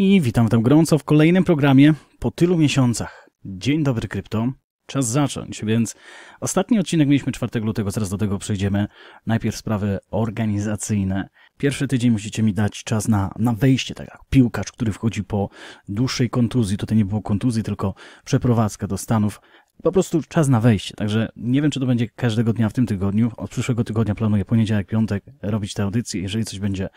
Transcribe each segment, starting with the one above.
i witam tym gorąco w kolejnym programie po tylu miesiącach. Dzień dobry, krypto. Czas zacząć, więc ostatni odcinek mieliśmy 4 lutego, zaraz do tego przejdziemy. Najpierw sprawy organizacyjne. Pierwszy tydzień musicie mi dać czas na, na wejście, tak jak piłkarz, który wchodzi po dłuższej kontuzji, tutaj nie było kontuzji, tylko przeprowadzka do Stanów, po prostu czas na wejście. Także nie wiem, czy to będzie każdego dnia w tym tygodniu. Od przyszłego tygodnia planuję poniedziałek, piątek robić te audycje. Jeżeli coś będzie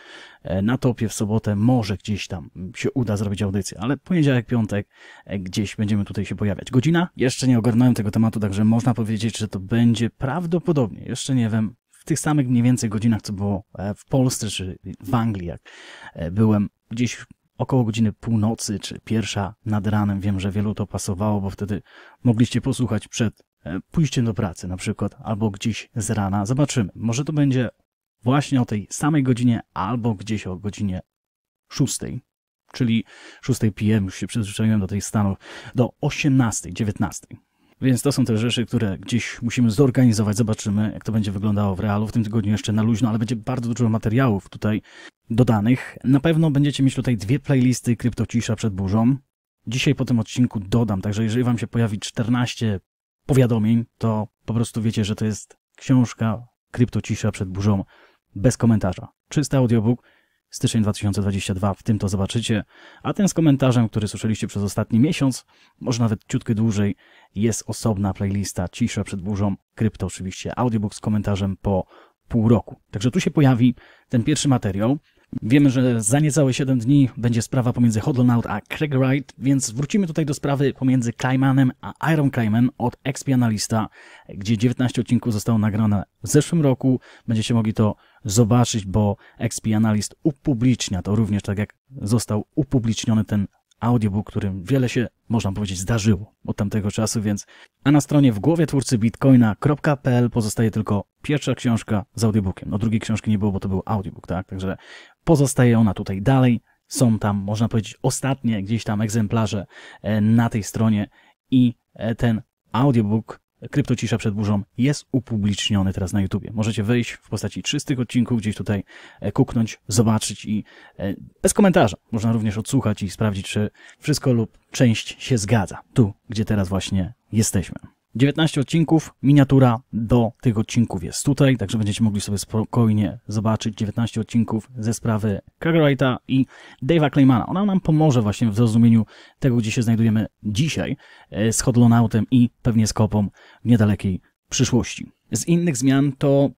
e, na topie w sobotę, może gdzieś tam się uda zrobić audycję, ale poniedziałek, piątek e, gdzieś będziemy tutaj się pojawiać. Godzina? Jeszcze nie ogarnąłem tego tematu, także można powiedzieć, że to będzie prawdopodobnie, jeszcze nie wiem, w tych samych mniej więcej godzinach, co było e, w Polsce czy w Anglii, jak byłem gdzieś około godziny północy czy pierwsza nad ranem. Wiem, że wielu to pasowało, bo wtedy mogliście posłuchać przed e, pójściem do pracy na przykład, albo gdzieś z rana. Zobaczymy. Może to będzie właśnie o tej samej godzinie, albo gdzieś o godzinie szóstej. Czyli 6 p.m. już się przyzwyczaiłem do tych stanów, do 18, 19. Więc to są te rzeczy, które gdzieś musimy zorganizować. Zobaczymy, jak to będzie wyglądało w realu. W tym tygodniu jeszcze na luźno, ale będzie bardzo dużo materiałów tutaj dodanych. Na pewno będziecie mieć tutaj dwie playlisty Kryptocisza przed burzą. Dzisiaj po tym odcinku dodam, także jeżeli wam się pojawi 14 powiadomień, to po prostu wiecie, że to jest książka Kryptocisza przed burzą bez komentarza. Czysty audiobook, styczeń 2022, w tym to zobaczycie. A ten z komentarzem, który słyszeliście przez ostatni miesiąc, może nawet ciutkę dłużej, jest osobna playlista Cisza przed burzą, krypto oczywiście, audiobook z komentarzem po pół roku. Także tu się pojawi ten pierwszy materiał. Wiemy, że za niecałe 7 dni będzie sprawa pomiędzy Hodlnaut a Craig Wright, więc wrócimy tutaj do sprawy pomiędzy Kleimanem a Iron Kleiman od Expianalista, gdzie 19 odcinków zostało nagrane w zeszłym roku. Będziecie mogli to zobaczyć, bo Expianalist upublicznia to również tak jak został upubliczniony ten audiobook, którym wiele się, można powiedzieć, zdarzyło od tamtego czasu, więc a na stronie w głowie twórcy bitcoina.pl pozostaje tylko pierwsza książka z audiobookiem. No drugiej książki nie było, bo to był audiobook, tak? Także Pozostaje ona tutaj dalej. Są tam, można powiedzieć, ostatnie gdzieś tam egzemplarze e, na tej stronie i e, ten audiobook Kryptocisza przed burzą jest upubliczniony teraz na YouTubie. Możecie wejść w postaci 300 odcinków, gdzieś tutaj e, kuknąć, zobaczyć i bez komentarza. Można również odsłuchać i sprawdzić, czy wszystko lub część się zgadza. Tu, gdzie teraz właśnie jesteśmy. 19 odcinków, miniatura do tych odcinków jest tutaj, także będziecie mogli sobie spokojnie zobaczyć 19 odcinków ze sprawy Cartwrighta i Dave'a Claymana. Ona nam pomoże właśnie w zrozumieniu tego, gdzie się znajdujemy dzisiaj e, z Hodlonautem i pewnie z Kopą w niedalekiej przyszłości. Z innych zmian to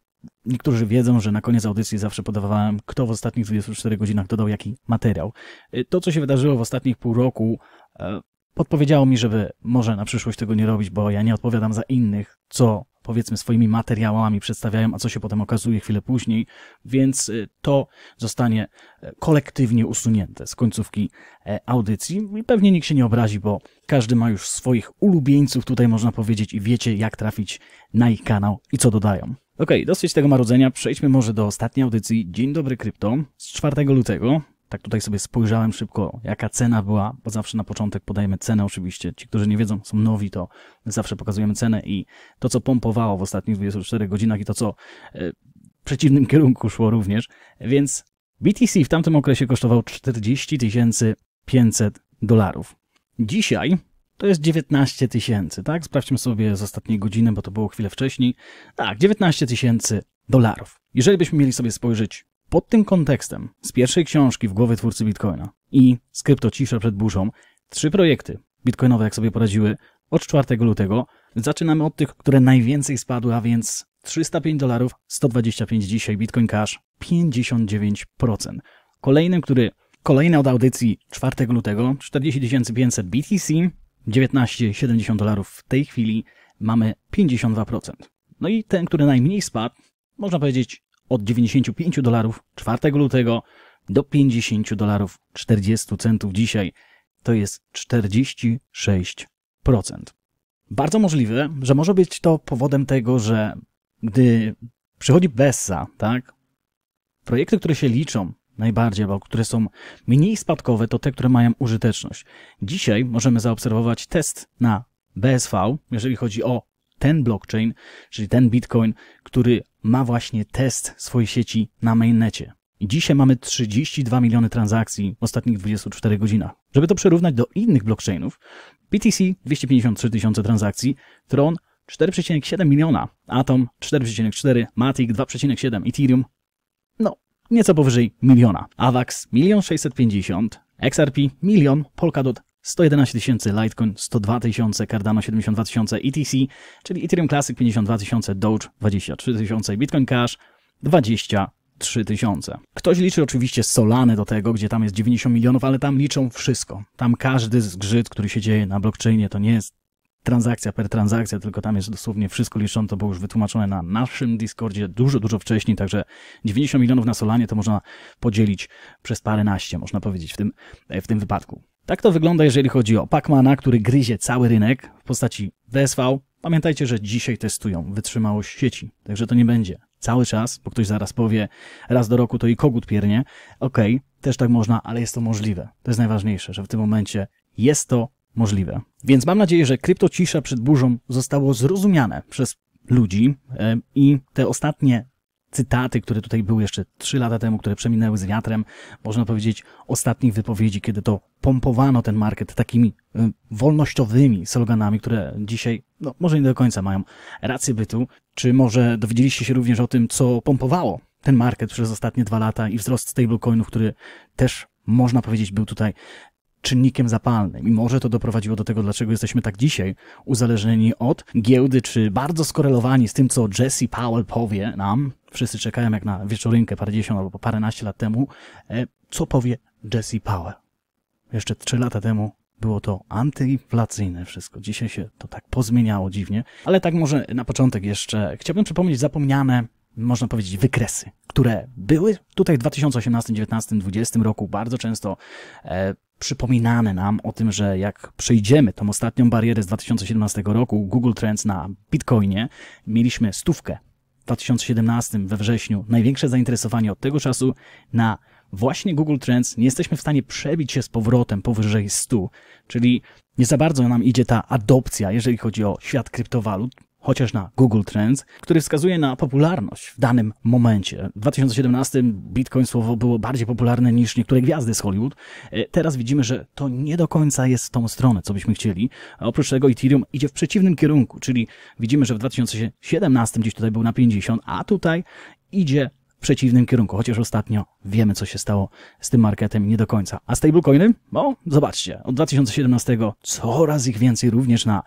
Niektórzy wiedzą, że na koniec audycji zawsze podawałem, kto w ostatnich 24 godzinach dodał jaki materiał. E, to, co się wydarzyło w ostatnich pół roku, e, Podpowiedziało mi, żeby może na przyszłość tego nie robić, bo ja nie odpowiadam za innych, co powiedzmy swoimi materiałami przedstawiają, a co się potem okazuje chwilę później, więc y, to zostanie e, kolektywnie usunięte z końcówki e, audycji i pewnie nikt się nie obrazi, bo każdy ma już swoich ulubieńców, tutaj można powiedzieć, i wiecie jak trafić na ich kanał i co dodają. Okej, okay, dosyć tego marudzenia, przejdźmy może do ostatniej audycji Dzień Dobry Krypto z 4 lutego, tak tutaj sobie spojrzałem szybko, jaka cena była, bo zawsze na początek podajemy cenę oczywiście. Ci, którzy nie wiedzą, są nowi, to zawsze pokazujemy cenę i to, co pompowało w ostatnich 24 godzinach i to, co e, w przeciwnym kierunku szło również. Więc BTC w tamtym okresie kosztował 40 500 dolarów. Dzisiaj to jest 19 tysięcy, tak? Sprawdźmy sobie z ostatniej godziny, bo to było chwilę wcześniej. Tak, 19 tysięcy dolarów. Jeżeli byśmy mieli sobie spojrzeć pod tym kontekstem, z pierwszej książki w głowie twórcy Bitcoina i z kryptocisza przed burzą, trzy projekty bitcoinowe, jak sobie poradziły, od 4 lutego. Zaczynamy od tych, które najwięcej spadły, a więc 305 dolarów, 125 dzisiaj, Bitcoin Cash 59%. Kolejnym, który, kolejny od audycji 4 lutego, 40 500 BTC, 19,70 dolarów w tej chwili mamy 52%. No i ten, który najmniej spadł, można powiedzieć od 95 dolarów 4 lutego do 50 dolarów 40 centów dzisiaj. To jest 46%. Bardzo możliwe, że może być to powodem tego, że gdy przychodzi Bessa, tak, projekty, które się liczą najbardziej, albo które są mniej spadkowe, to te, które mają użyteczność. Dzisiaj możemy zaobserwować test na BSV, jeżeli chodzi o ten blockchain, czyli ten Bitcoin, który ma właśnie test swojej sieci na mainnecie. I dzisiaj mamy 32 miliony transakcji w ostatnich 24 godzinach. Żeby to przerównać do innych blockchainów, BTC 253 tysiące transakcji, Tron 4,7 miliona, Atom 4,4, Matic 2,7, Ethereum no, nieco powyżej miliona, AVAX 1,650 650, XRP milion, Polkadot 111 tysięcy, Litecoin 102 tysiące, Cardano 72 tysiące, ETC, czyli Ethereum Classic 52 tysiące, Doge 23 tysiące, Bitcoin Cash 20 3000. Ktoś liczy oczywiście Solany do tego, gdzie tam jest 90 milionów, ale tam liczą wszystko. Tam każdy zgrzyt, który się dzieje na blockchainie, to nie jest transakcja per transakcja, tylko tam jest dosłownie wszystko liczone, to było już wytłumaczone na naszym Discordzie dużo, dużo wcześniej, także 90 milionów na Solanie to można podzielić przez paręnaście, można powiedzieć, w tym, w tym wypadku. Tak to wygląda, jeżeli chodzi o Pacmana, który gryzie cały rynek w postaci DSV. Pamiętajcie, że dzisiaj testują wytrzymałość sieci, także to nie będzie cały czas, bo ktoś zaraz powie, raz do roku to i kogut piernie. Okej, okay, też tak można, ale jest to możliwe. To jest najważniejsze, że w tym momencie jest to możliwe. Więc mam nadzieję, że kryptocisza przed burzą zostało zrozumiane przez ludzi i te ostatnie cytaty, które tutaj były jeszcze trzy lata temu, które przeminęły z wiatrem, można powiedzieć, ostatnich wypowiedzi, kiedy to pompowano ten market takimi y, wolnościowymi sloganami, które dzisiaj, no może nie do końca mają rację bytu. Czy może dowiedzieliście się również o tym, co pompowało ten market przez ostatnie dwa lata i wzrost stablecoinów, który też można powiedzieć był tutaj czynnikiem zapalnym. I może to doprowadziło do tego, dlaczego jesteśmy tak dzisiaj uzależnieni od giełdy, czy bardzo skorelowani z tym, co Jesse Powell powie nam wszyscy czekają jak na wieczorynkę dziesiąt, albo paręnaście lat temu, e, co powie Jesse Powell. Jeszcze trzy lata temu było to antyinflacyjne wszystko. Dzisiaj się to tak pozmieniało dziwnie, ale tak może na początek jeszcze chciałbym przypomnieć zapomniane, można powiedzieć, wykresy, które były tutaj w 2018, 19, 20 roku bardzo często e, przypominane nam o tym, że jak przejdziemy tą ostatnią barierę z 2017 roku Google Trends na Bitcoinie, mieliśmy stówkę 2017 we wrześniu największe zainteresowanie od tego czasu na właśnie Google Trends nie jesteśmy w stanie przebić się z powrotem powyżej 100, czyli nie za bardzo nam idzie ta adopcja, jeżeli chodzi o świat kryptowalut chociaż na Google Trends, który wskazuje na popularność w danym momencie. W 2017 Bitcoin słowo było bardziej popularne niż niektóre gwiazdy z Hollywood. E, teraz widzimy, że to nie do końca jest w tą stronę, co byśmy chcieli. A oprócz tego Ethereum idzie w przeciwnym kierunku, czyli widzimy, że w 2017 gdzieś tutaj był na 50, a tutaj idzie w przeciwnym kierunku, chociaż ostatnio wiemy, co się stało z tym marketem nie do końca. A stablecoiny? bo zobaczcie, od 2017 coraz ich więcej również na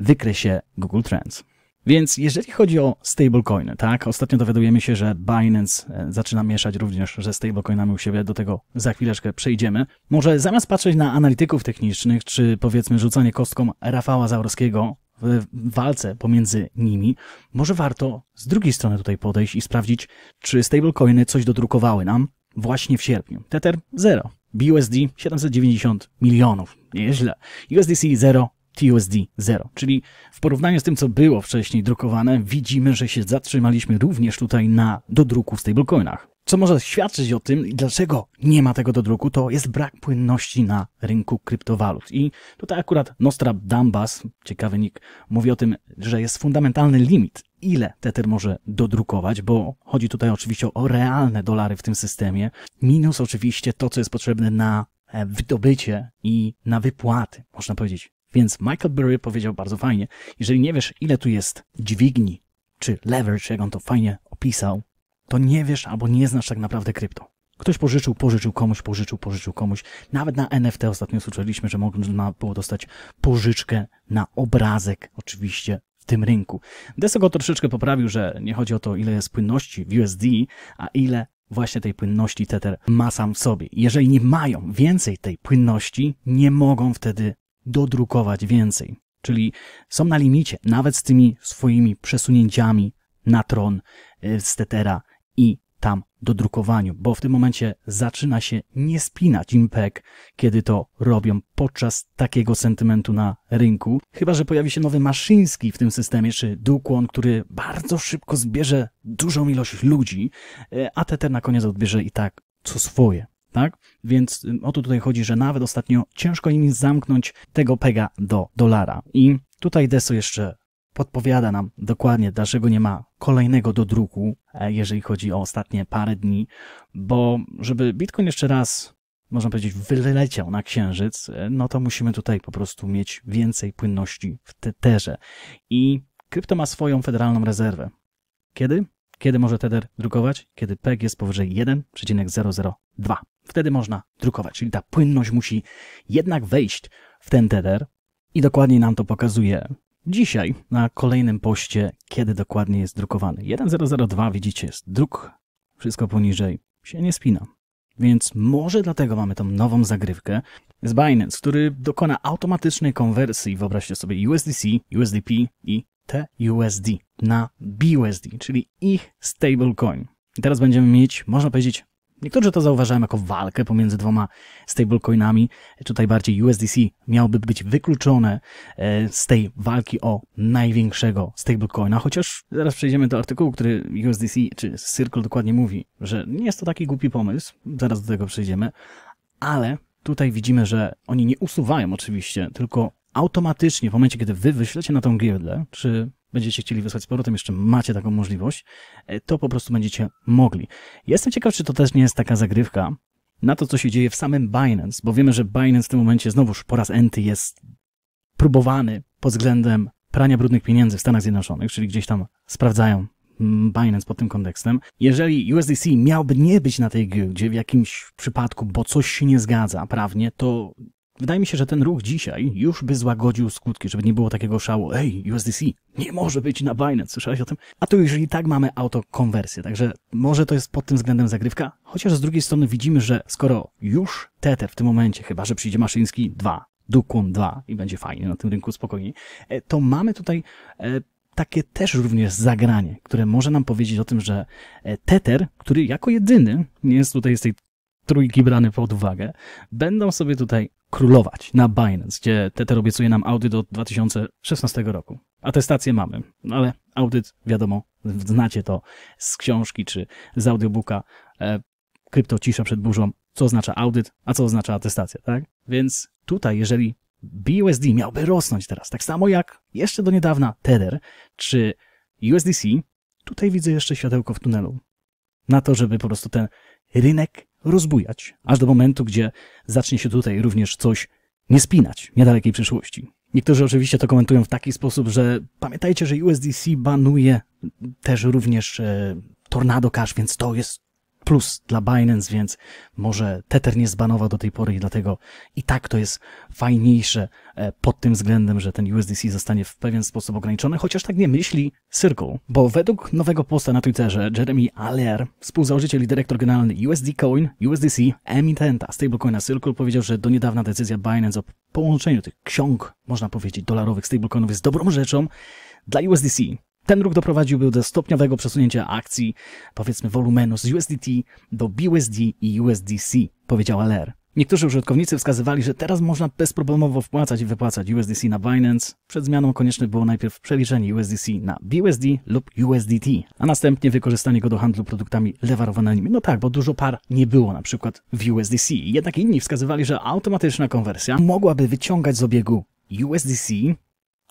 wykresie Google Trends. Więc jeżeli chodzi o stablecoiny, tak, ostatnio dowiadujemy się, że Binance e, zaczyna mieszać również ze stablecoinami u siebie, do tego za chwileczkę przejdziemy. Może zamiast patrzeć na analityków technicznych, czy powiedzmy rzucanie kostką Rafała Zaorskiego w walce pomiędzy nimi, może warto z drugiej strony tutaj podejść i sprawdzić, czy stablecoiny coś dodrukowały nam właśnie w sierpniu. Tether 0, BUSD 790 milionów, nieźle, USDC 0, TUSD 0. Czyli w porównaniu z tym, co było wcześniej drukowane, widzimy, że się zatrzymaliśmy również tutaj na dodruku w stablecoinach. Co może świadczyć o tym, dlaczego nie ma tego dodruku, to jest brak płynności na rynku kryptowalut. I tutaj akurat Nostradamus, ciekawy nick, mówi o tym, że jest fundamentalny limit, ile Tether może dodrukować, bo chodzi tutaj oczywiście o realne dolary w tym systemie, minus oczywiście to, co jest potrzebne na e, wydobycie i na wypłaty, można powiedzieć, więc Michael Burry powiedział bardzo fajnie, jeżeli nie wiesz, ile tu jest dźwigni, czy leverage, jak on to fajnie opisał, to nie wiesz albo nie znasz tak naprawdę krypto. Ktoś pożyczył, pożyczył komuś, pożyczył, pożyczył komuś. Nawet na NFT ostatnio słyszeliśmy, że można było dostać pożyczkę na obrazek, oczywiście, w tym rynku. Deso go troszeczkę poprawił, że nie chodzi o to, ile jest płynności w USD, a ile właśnie tej płynności Tether ma sam w sobie. Jeżeli nie mają więcej tej płynności, nie mogą wtedy dodrukować więcej. Czyli są na limicie, nawet z tymi swoimi przesunięciami na tron e, z Tetera i tam dodrukowaniu, bo w tym momencie zaczyna się nie spinać impek, kiedy to robią podczas takiego sentymentu na rynku. Chyba, że pojawi się nowy Maszyński w tym systemie, czy Dukłon, który bardzo szybko zbierze dużą ilość ludzi, e, a Teter na koniec odbierze i tak co swoje tak? Więc y, o to tutaj chodzi, że nawet ostatnio ciężko im zamknąć tego pega do dolara. I tutaj Deso jeszcze podpowiada nam dokładnie, dlaczego nie ma kolejnego do druku, e, jeżeli chodzi o ostatnie parę dni, bo żeby Bitcoin jeszcze raz, można powiedzieć, wyleciał na księżyc, e, no to musimy tutaj po prostu mieć więcej płynności w Tetherze. I krypto ma swoją federalną rezerwę. Kiedy? Kiedy może Tether drukować? Kiedy PEG jest powyżej 1,002. Wtedy można drukować, czyli ta płynność musi jednak wejść w ten tether i dokładnie nam to pokazuje dzisiaj na kolejnym poście, kiedy dokładnie jest drukowany. 1002 widzicie jest druk, wszystko poniżej się nie spina. Więc może dlatego mamy tą nową zagrywkę z Binance, który dokona automatycznej konwersji, wyobraźcie sobie USDC, USDP i TUSD na BUSD, czyli ich stablecoin. I teraz będziemy mieć, można powiedzieć, Niektórzy to zauważają jako walkę pomiędzy dwoma stablecoinami. Tutaj bardziej USDC miałoby być wykluczone e, z tej walki o największego stablecoina, chociaż zaraz przejdziemy do artykułu, który USDC czy Circle dokładnie mówi, że nie jest to taki głupi pomysł, zaraz do tego przejdziemy, ale tutaj widzimy, że oni nie usuwają oczywiście, tylko automatycznie w momencie, kiedy wy wyślecie na tą giełdę, czy będziecie chcieli wysłać z powrotem, jeszcze macie taką możliwość, e, to po prostu będziecie mogli. Jestem ciekaw, czy to też nie jest taka zagrywka na to, co się dzieje w samym Binance, bo wiemy, że Binance w tym momencie znowuż po raz enty jest próbowany pod względem prania brudnych pieniędzy w Stanach Zjednoczonych, czyli gdzieś tam sprawdzają mm, Binance pod tym kontekstem. Jeżeli USDC miałby nie być na tej giełdzie w jakimś przypadku, bo coś się nie zgadza prawnie, to Wydaje mi się, że ten ruch dzisiaj już by złagodził skutki, żeby nie było takiego szału. Ej, USDC nie może być na Binance, słyszałeś o tym? A tu już i tak mamy autokonwersję, także może to jest pod tym względem zagrywka, chociaż z drugiej strony widzimy, że skoro już Tether w tym momencie, chyba że przyjdzie Maszyński 2, Dukun 2 i będzie fajnie na tym rynku spokojnie, e, to mamy tutaj e, takie też również zagranie, które może nam powiedzieć o tym, że e, Tether, który jako jedyny nie jest tutaj z tej trójki brane pod uwagę, będą sobie tutaj królować na Binance, gdzie Tether obiecuje nam audyt od 2016 roku. Atestację mamy, no ale audyt, wiadomo, znacie to z książki czy z audiobooka e, Krypto cisza przed burzą, co oznacza audyt, a co oznacza atestacja, tak? Więc tutaj, jeżeli BUSD miałby rosnąć teraz, tak samo jak jeszcze do niedawna Tether czy USDC, tutaj widzę jeszcze światełko w tunelu. Na to, żeby po prostu ten rynek rozbujać, aż do momentu, gdzie zacznie się tutaj również coś nie spinać w niedalekiej przyszłości. Niektórzy oczywiście to komentują w taki sposób, że pamiętajcie, że USDC banuje też również e, Tornado Cash, więc to jest plus dla Binance, więc może Tether nie zbanował do tej pory i dlatego i tak to jest fajniejsze e, pod tym względem, że ten USDC zostanie w pewien sposób ograniczony, chociaż tak nie myśli Circle, bo według nowego posta na Twitterze Jeremy Aller, współzałożyciel i dyrektor generalny USD Coin, USDC, emitenta stablecoina Circle powiedział, że do niedawna decyzja Binance o połączeniu tych ksiąg, można powiedzieć, dolarowych stablecoinów jest dobrą rzeczą dla USDC, ten ruch doprowadziłby do stopniowego przesunięcia akcji, powiedzmy wolumenu z USDT do BUSD i USDC, powiedziała Ler. Niektórzy użytkownicy wskazywali, że teraz można bezproblemowo wpłacać i wypłacać USDC na Binance. Przed zmianą konieczne było najpierw przeliczenie USDC na BUSD lub USDT, a następnie wykorzystanie go do handlu produktami lewarowanymi. No tak, bo dużo par nie było na przykład w USDC. Jednak inni wskazywali, że automatyczna konwersja mogłaby wyciągać z obiegu USDC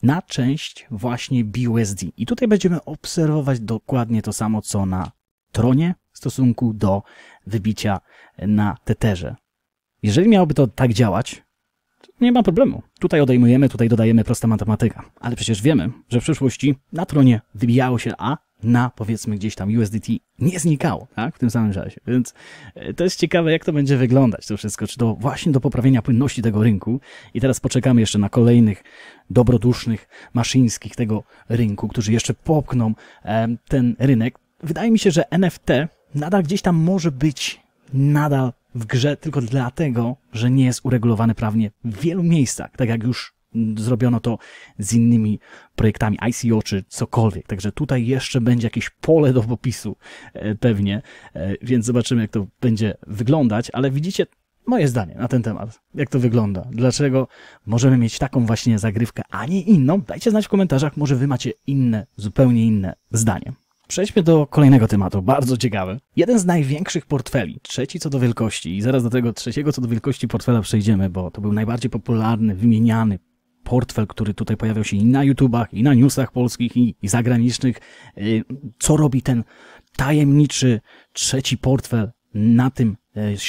na część właśnie BUSD. I tutaj będziemy obserwować dokładnie to samo, co na tronie w stosunku do wybicia na teterze. Jeżeli miałoby to tak działać, to nie ma problemu. Tutaj odejmujemy, tutaj dodajemy prosta matematyka. Ale przecież wiemy, że w przeszłości na tronie wybijało się A, na powiedzmy gdzieś tam USDT nie znikało tak, w tym samym czasie. Więc e, to jest ciekawe, jak to będzie wyglądać to wszystko, czy to właśnie do poprawienia płynności tego rynku. I teraz poczekamy jeszcze na kolejnych dobrodusznych maszyńskich tego rynku, którzy jeszcze popchną ten rynek. Wydaje mi się, że NFT nadal gdzieś tam może być nadal w grze tylko dlatego, że nie jest uregulowany prawnie w wielu miejscach, tak jak już zrobiono to z innymi projektami ICO czy cokolwiek. Także tutaj jeszcze będzie jakieś pole do popisu e, pewnie, e, więc zobaczymy jak to będzie wyglądać, ale widzicie moje zdanie na ten temat, jak to wygląda, dlaczego możemy mieć taką właśnie zagrywkę, a nie inną. Dajcie znać w komentarzach, może wy macie inne, zupełnie inne zdanie. Przejdźmy do kolejnego tematu, bardzo ciekawy. Jeden z największych portfeli, trzeci co do wielkości i zaraz do tego trzeciego co do wielkości portfela przejdziemy, bo to był najbardziej popularny, wymieniany portfel, który tutaj pojawiał się i na YouTubach, i na newsach polskich, i, i zagranicznych. Y, co robi ten tajemniczy trzeci portfel na tym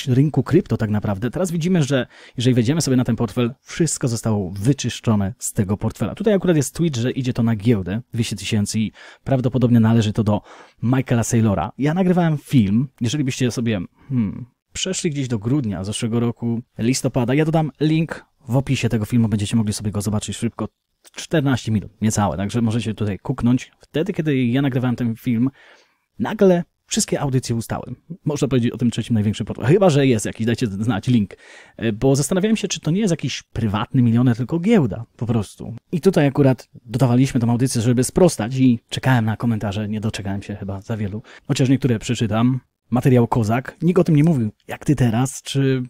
e, rynku krypto tak naprawdę. Teraz widzimy, że jeżeli wejdziemy sobie na ten portfel, wszystko zostało wyczyszczone z tego portfela. Tutaj akurat jest tweet, że idzie to na giełdę 200 tysięcy i prawdopodobnie należy to do Michaela Saylora. Ja nagrywałem film, jeżeli byście sobie hmm, przeszli gdzieś do grudnia zeszłego roku, listopada, ja dodam link w opisie tego filmu będziecie mogli sobie go zobaczyć szybko. 14 minut, niecałe, także możecie tutaj kuknąć. Wtedy, kiedy ja nagrywałem ten film, nagle wszystkie audycje ustały. Można powiedzieć o tym trzecim największym portalu. Chyba, że jest jakiś, dajcie znać link. E, bo zastanawiałem się, czy to nie jest jakiś prywatny milioner, tylko giełda po prostu. I tutaj akurat dodawaliśmy tą audycję, żeby sprostać i czekałem na komentarze. Nie doczekałem się chyba za wielu. Chociaż niektóre przeczytam. Materiał Kozak. Nikt o tym nie mówił. Jak ty teraz? Czy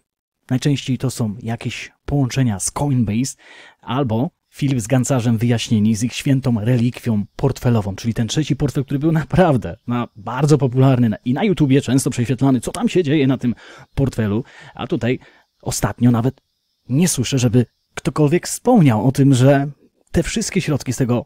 Najczęściej to są jakieś połączenia z Coinbase albo Filip z Gancarzem wyjaśnieni z ich świętą relikwią portfelową, czyli ten trzeci portfel, który był naprawdę na bardzo popularny i na YouTubie często prześwietlany, co tam się dzieje na tym portfelu, a tutaj ostatnio nawet nie słyszę, żeby ktokolwiek wspomniał o tym, że te wszystkie środki z tego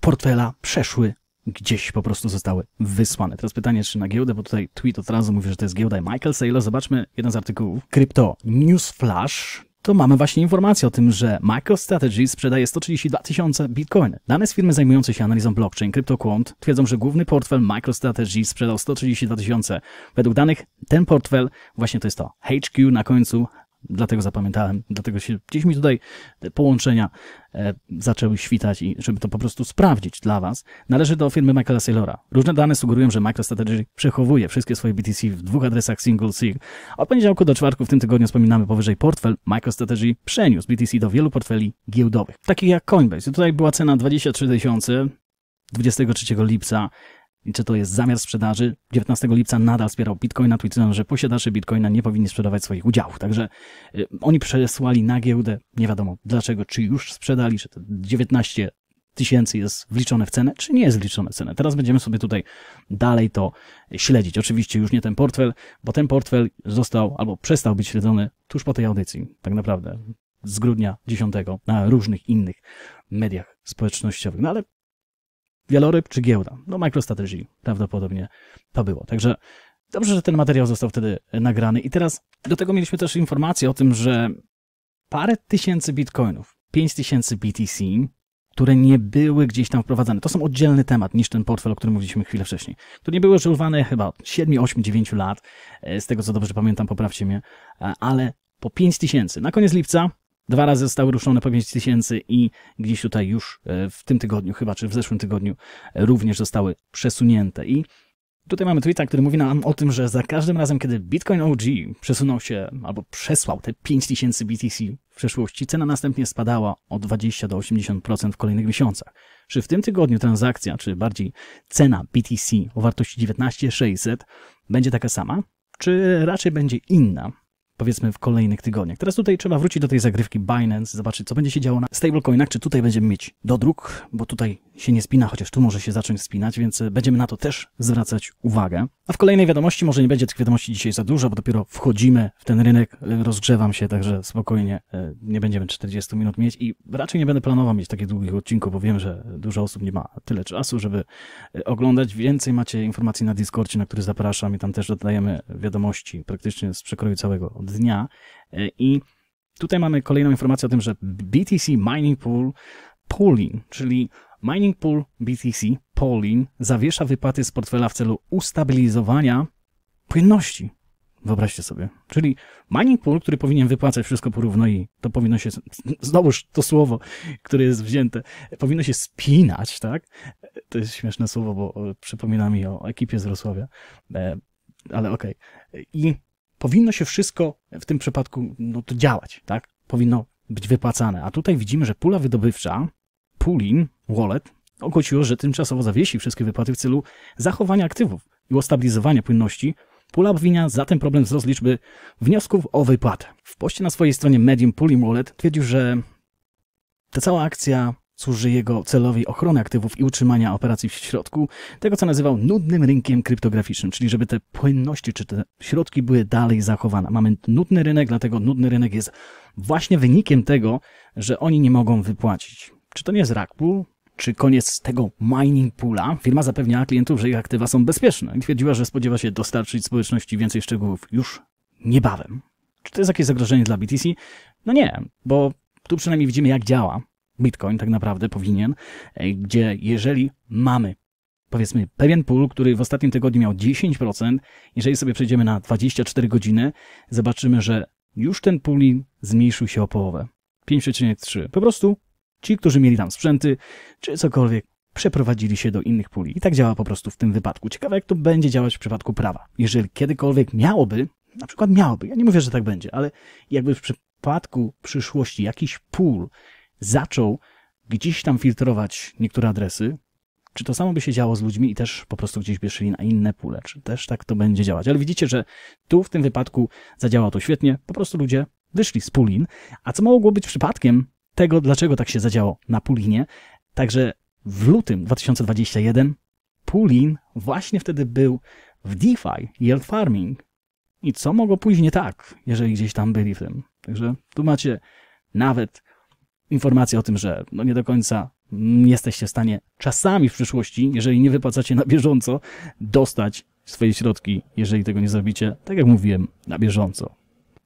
portfela przeszły gdzieś po prostu zostały wysłane. Teraz pytanie, czy na giełdę, bo tutaj tweet od razu mówi, że to jest giełda Michael Saylor. Zobaczmy jeden z artykułów. Crypto News Flash to mamy właśnie informację o tym, że MicroStrategy sprzedaje 132 tysiące bitcoin. Dane z firmy zajmującej się analizą blockchain CryptoQuant twierdzą, że główny portfel MicroStrategy sprzedał 132 tysiące. Według danych ten portfel, właśnie to jest to, HQ na końcu Dlatego zapamiętałem, dlatego się gdzieś mi tutaj te połączenia e, zaczęły świtać i żeby to po prostu sprawdzić dla Was, należy do firmy Michaela Saylora. Różne dane sugerują, że MicroStrategy przechowuje wszystkie swoje BTC w dwóch adresach single sig. Od poniedziałku do czwartku w tym tygodniu wspominamy powyżej portfel. MicroStrategy przeniósł BTC do wielu portfeli giełdowych, takich jak Coinbase. Tutaj była cena 23 tysiące, 23 lipca i czy to jest zamiar sprzedaży. 19 lipca nadal wspierał Bitcoina, twitterem, że posiadacze Bitcoina nie powinni sprzedawać swoich udziałów. Także y, oni przesłali na giełdę, nie wiadomo dlaczego, czy już sprzedali, czy te 19 tysięcy jest wliczone w cenę, czy nie jest wliczone w cenę. Teraz będziemy sobie tutaj dalej to śledzić. Oczywiście już nie ten portfel, bo ten portfel został albo przestał być śledzony tuż po tej audycji, tak naprawdę z grudnia 10 na różnych innych mediach społecznościowych. No ale wieloryb czy giełda? No MicroStrategy prawdopodobnie to było. Także dobrze, że ten materiał został wtedy nagrany. I teraz do tego mieliśmy też informację o tym, że parę tysięcy bitcoinów, tysięcy BTC, które nie były gdzieś tam wprowadzane. To są oddzielny temat niż ten portfel, o którym mówiliśmy chwilę wcześniej. To nie były używane chyba od 7, 8, 9 lat, e, z tego co dobrze pamiętam, poprawcie mnie, e, ale po 5 tysięcy. Na koniec lipca Dwa razy zostały ruszone po 5 tysięcy i gdzieś tutaj już e, w tym tygodniu chyba, czy w zeszłym tygodniu e, również zostały przesunięte. I Tutaj mamy tweeta, który mówi nam o tym, że za każdym razem, kiedy Bitcoin OG przesunął się albo przesłał te 5000 BTC w przeszłości, cena następnie spadała o 20 do 80% w kolejnych miesiącach. Czy w tym tygodniu transakcja, czy bardziej cena BTC o wartości 19600 będzie taka sama, czy raczej będzie inna? powiedzmy w kolejnych tygodniach. Teraz tutaj trzeba wrócić do tej zagrywki Binance, zobaczyć co będzie się działo na stablecoinach, czy tutaj będziemy mieć dodruk, bo tutaj się nie spina, chociaż tu może się zacząć spinać, więc e, będziemy na to też zwracać uwagę. A w kolejnej wiadomości, może nie będzie tych wiadomości dzisiaj za dużo, bo dopiero wchodzimy w ten rynek, e, rozgrzewam się, także spokojnie e, nie będziemy 40 minut mieć i raczej nie będę planował mieć takich długich odcinków, bo wiem, że dużo osób nie ma tyle czasu, żeby oglądać. Więcej macie informacji na Discordzie, na który zapraszam i tam też dodajemy wiadomości praktycznie z przekroju całego dnia. E, I tutaj mamy kolejną informację o tym, że BTC Mining Pool Pooling, czyli Mining Pool BTC Pooling zawiesza wypłaty z portfela w celu ustabilizowania płynności. Wyobraźcie sobie. Czyli mining pool, który powinien wypłacać wszystko porówno i to powinno się, znowuż to słowo, które jest wzięte, powinno się spinać, tak? To jest śmieszne słowo, bo przypomina mi o ekipie z Wrocławia, e, ale okej. Okay. I powinno się wszystko w tym przypadku no, to działać, tak? Powinno być wypłacane. A tutaj widzimy, że pula wydobywcza, pooling, wallet, ogłosiło, że tymczasowo zawiesi wszystkie wypłaty w celu zachowania aktywów i ustabilizowania płynności. Pula obwinia zatem problem wzrost liczby wniosków o wypłatę. W poście na swojej stronie Medium Pulling Wallet twierdził, że ta cała akcja Służy jego celowi ochrony aktywów i utrzymania operacji w środku, tego co nazywał nudnym rynkiem kryptograficznym, czyli żeby te płynności czy te środki były dalej zachowane. Mamy nudny rynek, dlatego nudny rynek jest właśnie wynikiem tego, że oni nie mogą wypłacić. Czy to nie jest rak pool? czy koniec tego mining poola, firma zapewniała klientów, że ich aktywa są bezpieczne i twierdziła, że spodziewa się dostarczyć społeczności więcej szczegółów już niebawem. Czy to jest jakieś zagrożenie dla BTC? No nie, bo tu przynajmniej widzimy, jak działa Bitcoin tak naprawdę powinien, e, gdzie jeżeli mamy powiedzmy pewien pool, który w ostatnim tygodniu miał 10%, jeżeli sobie przejdziemy na 24 godziny, zobaczymy, że już ten pooling zmniejszył się o połowę. 5,3. Po prostu ci, którzy mieli tam sprzęty czy cokolwiek, przeprowadzili się do innych puli. I tak działa po prostu w tym wypadku. Ciekawe, jak to będzie działać w przypadku prawa. Jeżeli kiedykolwiek miałoby, na przykład miałoby, ja nie mówię, że tak będzie, ale jakby w przypadku przyszłości jakiś pól zaczął gdzieś tam filtrować niektóre adresy, czy to samo by się działo z ludźmi i też po prostu gdzieś by szli na inne pule, czy też tak to będzie działać. Ale widzicie, że tu w tym wypadku zadziałało to świetnie, po prostu ludzie wyszli z pulin, a co mogło być przypadkiem tego, dlaczego tak się zadziało na pulinie. Także w lutym 2021 pulin właśnie wtedy był w DeFi, yield farming. I co mogło później tak, jeżeli gdzieś tam byli w tym. Także tu macie nawet informacja o tym, że no nie do końca jesteście w stanie czasami w przyszłości, jeżeli nie wypłacacie na bieżąco, dostać swoje środki, jeżeli tego nie zrobicie, tak jak mówiłem, na bieżąco.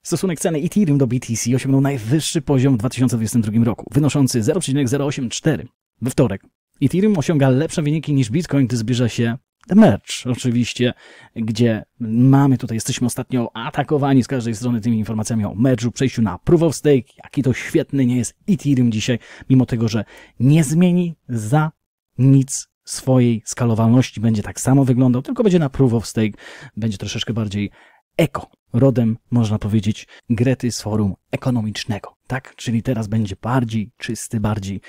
Stosunek ceny Ethereum do BTC osiągnął najwyższy poziom w 2022 roku, wynoszący 0,084 we wtorek. Ethereum osiąga lepsze wyniki niż Bitcoin, gdy zbliża się Merch, oczywiście, gdzie mamy tutaj, jesteśmy ostatnio atakowani z każdej strony tymi informacjami o Merchu, przejściu na Proof of Stake, jaki to świetny nie jest Ethereum dzisiaj, mimo tego, że nie zmieni za nic swojej skalowalności, będzie tak samo wyglądał, tylko będzie na Proof of Stake, będzie troszeczkę bardziej eko, rodem, można powiedzieć, Grety z forum ekonomicznego, tak? Czyli teraz będzie bardziej czysty, bardziej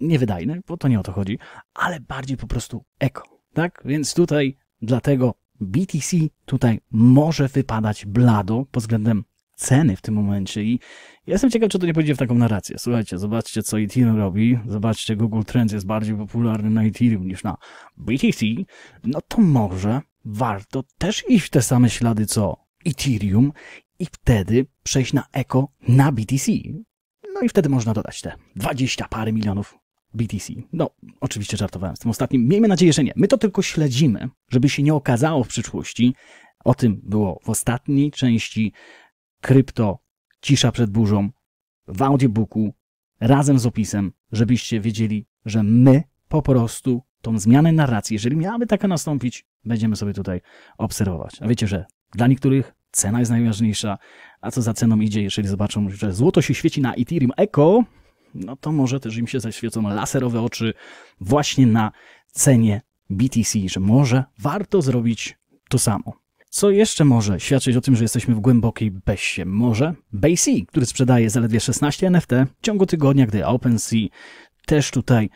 niewydajny, bo to nie o to chodzi, ale bardziej po prostu eko tak więc tutaj dlatego BTC tutaj może wypadać blado pod względem ceny w tym momencie i ja jestem ciekaw, czy to nie pójdzie w taką narrację. Słuchajcie, zobaczcie, co Ethereum robi, zobaczcie, Google Trends jest bardziej popularny na Ethereum niż na BTC, no to może warto też iść w te same ślady, co Ethereum i wtedy przejść na eko na BTC. No i wtedy można dodać te 20 parę milionów BTC. No, oczywiście żartowałem z tym ostatnim. Miejmy nadzieję, że nie. My to tylko śledzimy, żeby się nie okazało w przyszłości. O tym było w ostatniej części Krypto Cisza przed burzą w audiobooku razem z opisem, żebyście wiedzieli, że my po prostu tą zmianę narracji, jeżeli miałaby taka nastąpić, będziemy sobie tutaj obserwować. A wiecie, że dla niektórych cena jest najważniejsza, a co za ceną idzie, jeżeli zobaczą, że złoto się świeci na Ethereum Echo, no to może też im się zaświecą laserowe oczy właśnie na cenie BTC, że może warto zrobić to samo. Co jeszcze może świadczyć o tym, że jesteśmy w głębokiej besie? Może BASE, który sprzedaje zaledwie 16 NFT w ciągu tygodnia, gdy OpenSea też tutaj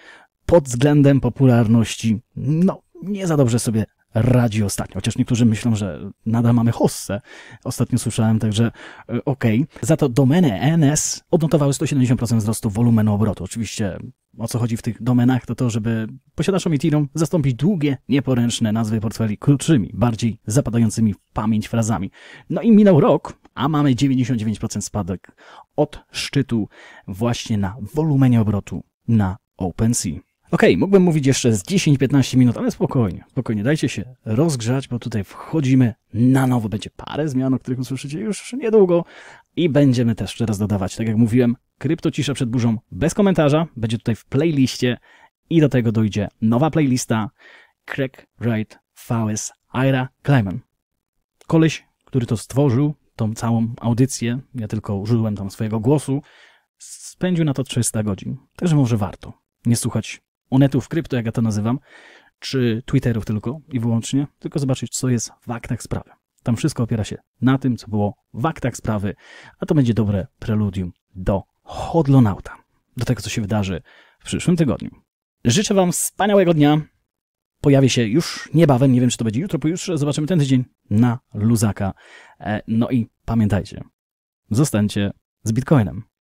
pod względem popularności, no nie za dobrze sobie radzi ostatnio. Chociaż niektórzy myślą, że nadal mamy hossę. Ostatnio słyszałem także, e, okej. Okay. Za to domeny ENS odnotowały 170% wzrostu wolumenu obrotu. Oczywiście o co chodzi w tych domenach, to to, żeby posiadaczom Ethereum zastąpić długie, nieporęczne nazwy portfeli krótszymi, bardziej zapadającymi w pamięć frazami. No i minął rok, a mamy 99% spadek od szczytu właśnie na wolumenie obrotu na OpenSea. Okej, okay, mógłbym mówić jeszcze z 10-15 minut, ale spokojnie, spokojnie, dajcie się rozgrzać, bo tutaj wchodzimy na nowo. Będzie parę zmian, o których usłyszycie już niedługo i będziemy też jeszcze raz dodawać, tak jak mówiłem, kryptocisza przed burzą bez komentarza, będzie tutaj w playliście i do tego dojdzie nowa playlista Craig Wright VS Ira Kleiman. Koleś, który to stworzył, tą całą audycję, ja tylko użyłem tam swojego głosu, spędził na to 300 godzin, także może warto nie słuchać onetów krypto, jak ja to nazywam, czy Twitterów tylko i wyłącznie, tylko zobaczyć, co jest w aktach sprawy. Tam wszystko opiera się na tym, co było w aktach sprawy, a to będzie dobre preludium do Hodlonauta, do tego, co się wydarzy w przyszłym tygodniu. Życzę Wam wspaniałego dnia. Pojawi się już niebawem, nie wiem, czy to będzie jutro, pojutrze, zobaczymy ten tydzień na Luzaka. E, no i pamiętajcie, zostańcie z Bitcoinem.